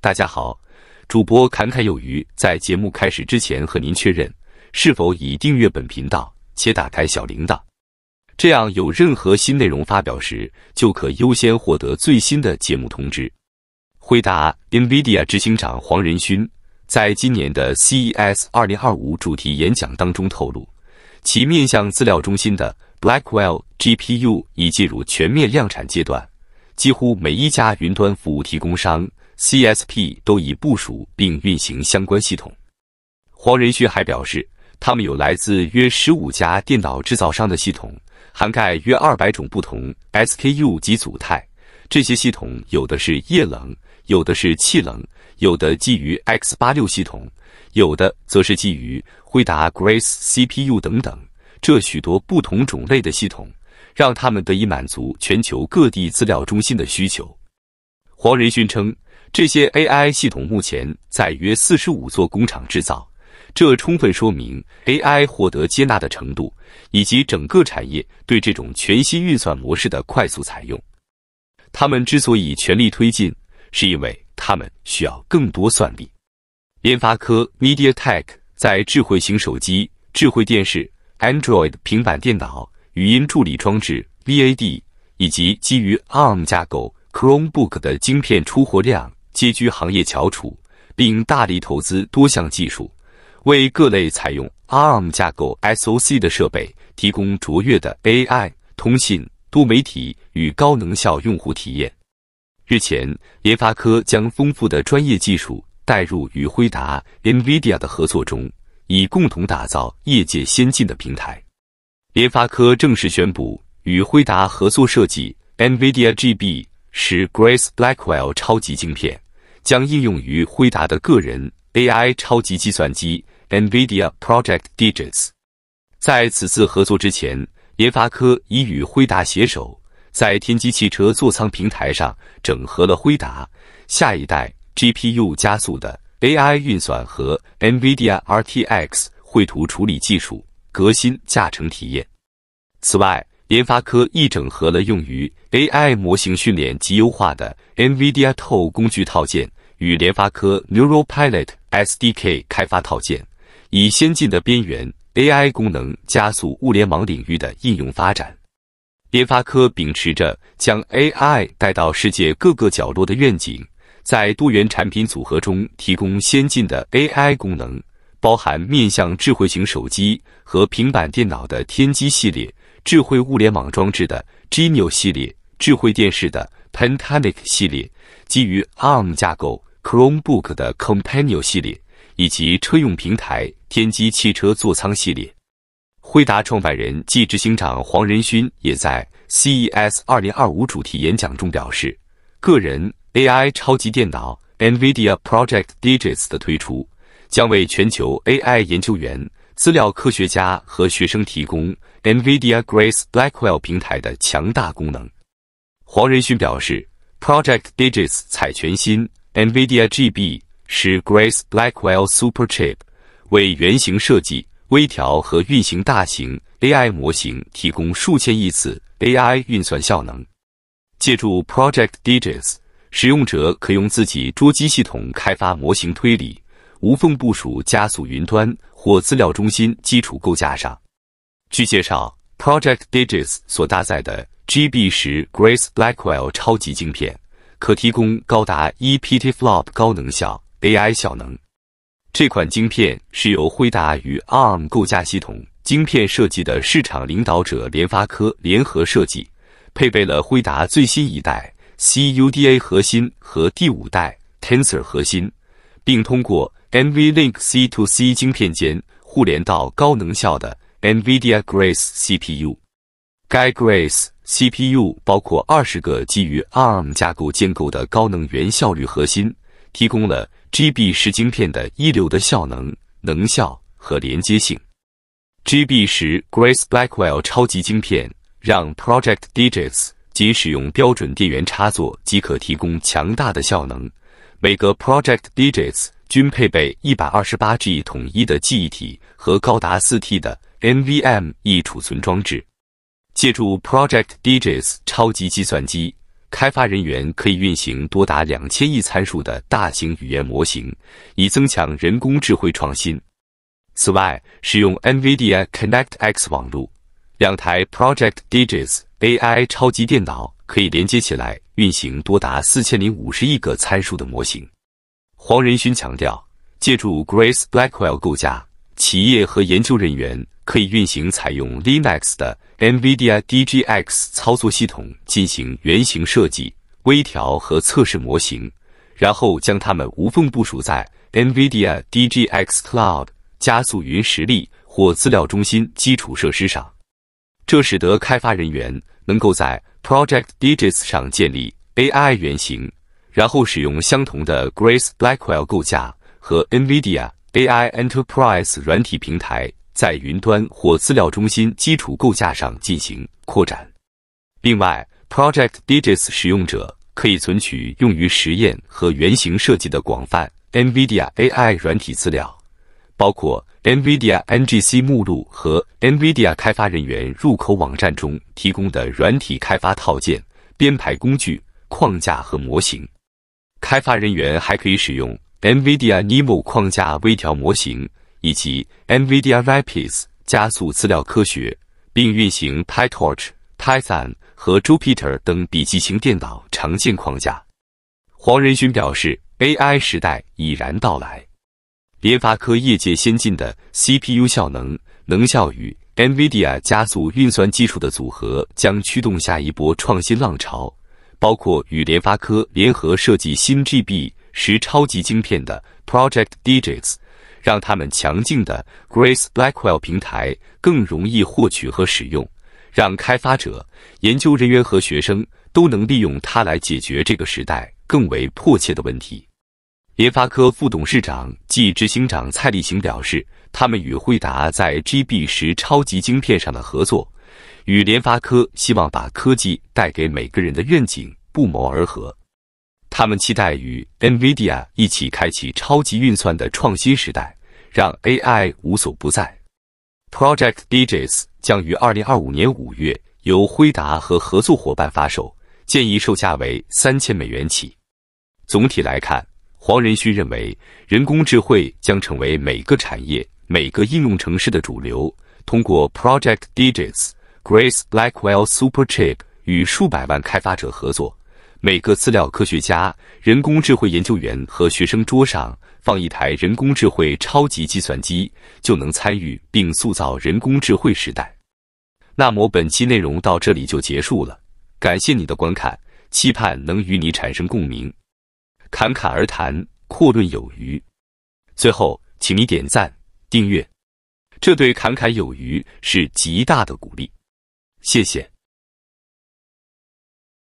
大家好，主播侃侃有余。在节目开始之前，和您确认是否已订阅本频道且打开小铃铛，这样有任何新内容发表时，就可优先获得最新的节目通知。回答：NVIDIA 执行长黄仁勋在今年的 CES 2025主题演讲当中透露，其面向资料中心的 Blackwell GPU 已进入全面量产阶段，几乎每一家云端服务提供商。CSP 都已部署并运行相关系统。黄仁勋还表示，他们有来自约十五家电脑制造商的系统，涵盖约二百种不同 SKU 及组态。这些系统有的是液冷，有的是气冷，有的基于 X 八六系统，有的则是基于惠达 Grace CPU 等等。这许多不同种类的系统，让他们得以满足全球各地资料中心的需求。黄仁勋称。这些 AI 系统目前在约四十五座工厂制造，这充分说明 AI 获得接纳的程度，以及整个产业对这种全新运算模式的快速采用。他们之所以全力推进，是因为他们需要更多算力。联发科 MediaTek 在智慧型手机、智慧电视、Android 平板电脑、语音助理装置 VAD 以及基于 ARM 架构 Chromebook 的晶片出货量。皆居行业翘楚，并大力投资多项技术，为各类采用 ARM 架构 SoC 的设备提供卓越的 AI、通信、多媒体与高能效用户体验。日前，联发科将丰富的专业技术带入与辉达 （NVIDIA） 的合作中，以共同打造业界先进的平台。联发科正式宣布与辉达合作设计 NVIDIA GB10 Grace Blackwell 超级晶片。将应用于辉达的个人 AI 超级计算机 NVIDIA Project Digits。在此次合作之前，联发科已与辉达携手，在天玑汽车座舱平台上整合了辉达下一代 GPU 加速的 AI 运算和 NVIDIA RTX 绘图处理技术，革新驾乘体验。此外，联发科亦整合了用于 AI 模型训练及优化的 NVIDIA Tool 工具套件。与联发科 Neural Pilot SDK 开发套件，以先进的边缘 AI 功能加速物联网领域的应用发展。联发科秉持着将 AI 带到世界各个角落的愿景，在多元产品组合中提供先进的 AI 功能，包含面向智慧型手机和平板电脑的天玑系列、智慧物联网装置的 Genio 系列、智慧电视的 p e n t a n i c 系列，基于 ARM 架构。Chromebook 的 Companion 系列以及车用平台天玑汽车座舱系列。辉达创办人暨执行长黄仁勋也在 CES 2025主题演讲中表示，个人 AI 超级电脑 NVIDIA Project Digits 的推出，将为全球 AI 研究员、资料科学家和学生提供 NVIDIA Grace Blackwell 平台的强大功能。黄仁勋表示，Project Digits 采全新。NVIDIA GB 十 Grace Blackwell Superchip 为原型设计、微调和运行大型 AI 模型提供数千亿次 AI 运算效能。借助 Project Digits，使用者可用自己桌机系统开发模型推理，无缝部署加速云端或资料中心基础构架上。据介绍，Project Digits 所搭载的 GB 十 Grace Blackwell 超级晶片。可提供高达 e PT Flop 高能效 AI 效能。这款晶片是由辉达与 ARM 构架系统晶片设计的市场领导者联发科联合设计，配备了辉达最新一代 CUDA 核心和第五代 Tensor 核心，并通过 NVLink C to C 晶片间互联到高能效的 NVIDIA Grace CPU。该 Grace。CPU 包括二十个基于 ARM 架构建构的高能源效率核心，提供了 GB10 晶片的一流的效能、能效和连接性。GB10 Grace Blackwell 超级晶片让 Project Digits 仅使用标准电源插座即可提供强大的效能。每个 Project Digits 均配备 128G 统一的记忆体和高达 4T 的 NVM e 储存装置。借助 Project Digits 超级计算机，开发人员可以运行多达两千亿参数的大型语言模型，以增强人工智慧创新。此外，使用 NVIDIA ConnectX 网络，两台 Project Digits AI 超级电脑可以连接起来运行多达四千零五十亿个参数的模型。黄仁勋强调，借助 Grace Blackwell 构架，企业和研究人员。可以运行采用 Linux 的 NVIDIA DGX 操作系统进行原型设计、微调和测试模型，然后将它们无缝部署在 NVIDIA DGX Cloud 加速云实力或资料中心基础设施上。这使得开发人员能够在 Project Digits 上建立 AI 原型，然后使用相同的 Grace Blackwell 构架和 NVIDIA AI Enterprise 软体平台。在云端或资料中心基础构架上进行扩展。另外，Project Digits 使用者可以存取用于实验和原型设计的广泛 NVIDIA AI 软体资料，包括 NVIDIA NGC 目录和 NVIDIA 开发人员入口网站中提供的软体开发套件、编排工具、框架和模型。开发人员还可以使用 NVIDIA NeMo 框架微调模型。以及 NVIDIA Rapids 加速资料科学，并运行 PyTorch、p e t h o n 和 Jupiter 等笔记型电脑常见框架。黄仁勋表示，AI 时代已然到来。联发科业界先进的 CPU 效能、能效与 NVIDIA 加速运算技术的组合，将驱动下一波创新浪潮，包括与联发科联合设计新 GB 十超级晶片的 Project Digits。让他们强劲的 Grace Blackwell 平台更容易获取和使用，让开发者、研究人员和学生都能利用它来解决这个时代更为迫切的问题。联发科副董事长暨执行长蔡立行表示，他们与惠达在 GB 十超级晶片上的合作，与联发科希望把科技带给每个人的愿景不谋而合。他们期待与 NVIDIA 一起开启超级运算的创新时代，让 AI 无所不在。Project Digits 将于2025年五月由辉达和合作伙伴发售，建议售价为三千美元起。总体来看，黄仁勋认为，人工智慧将成为每个产业、每个应用城市的主流。通过 Project Digits Grace Blackwell Superchip 与数百万开发者合作。每个资料科学家、人工智慧研究员和学生桌上放一台人工智慧超级计算机，就能参与并塑造人工智慧时代。那么本期内容到这里就结束了，感谢你的观看，期盼能与你产生共鸣。侃侃而谈，阔论有余。最后，请你点赞、订阅，这对侃侃有余是极大的鼓励。谢谢。